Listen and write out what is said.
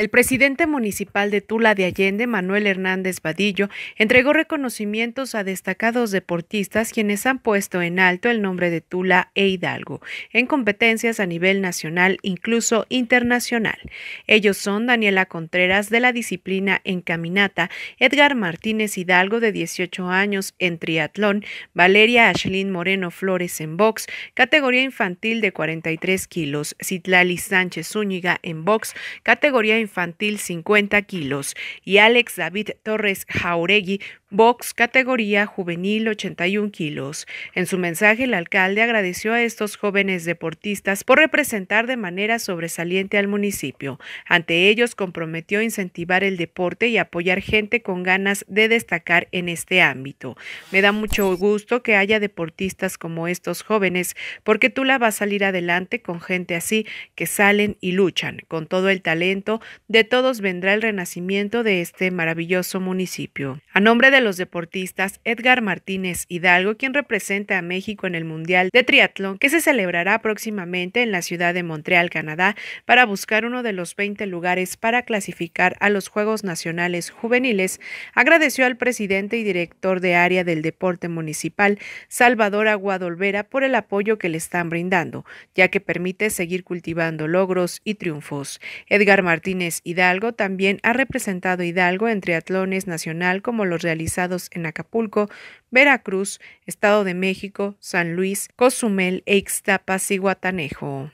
El presidente municipal de Tula de Allende, Manuel Hernández Vadillo, entregó reconocimientos a destacados deportistas quienes han puesto en alto el nombre de Tula e Hidalgo en competencias a nivel nacional, incluso internacional. Ellos son Daniela Contreras de la disciplina en caminata, Edgar Martínez Hidalgo de 18 años en triatlón, Valeria Ashlyn Moreno Flores en box, categoría infantil de 43 kilos, Citlali Sánchez Zúñiga en box, categoría infantil infantil 50 kilos y Alex David Torres Jauregui box categoría juvenil, 81 kilos. En su mensaje, el alcalde agradeció a estos jóvenes deportistas por representar de manera sobresaliente al municipio. Ante ellos, comprometió incentivar el deporte y apoyar gente con ganas de destacar en este ámbito. Me da mucho gusto que haya deportistas como estos jóvenes, porque tú la vas a salir adelante con gente así que salen y luchan. Con todo el talento de todos vendrá el renacimiento de este maravilloso municipio. A nombre de los deportistas Edgar Martínez Hidalgo, quien representa a México en el Mundial de Triatlón, que se celebrará próximamente en la ciudad de Montreal, Canadá, para buscar uno de los 20 lugares para clasificar a los Juegos Nacionales Juveniles, agradeció al presidente y director de área del deporte municipal, Salvador Aguadolvera, por el apoyo que le están brindando, ya que permite seguir cultivando logros y triunfos. Edgar Martínez Hidalgo también ha representado Hidalgo en triatlones nacional como los realizados en Acapulco, Veracruz, Estado de México, San Luis, Cozumel e Ixtapas y Guatanejo.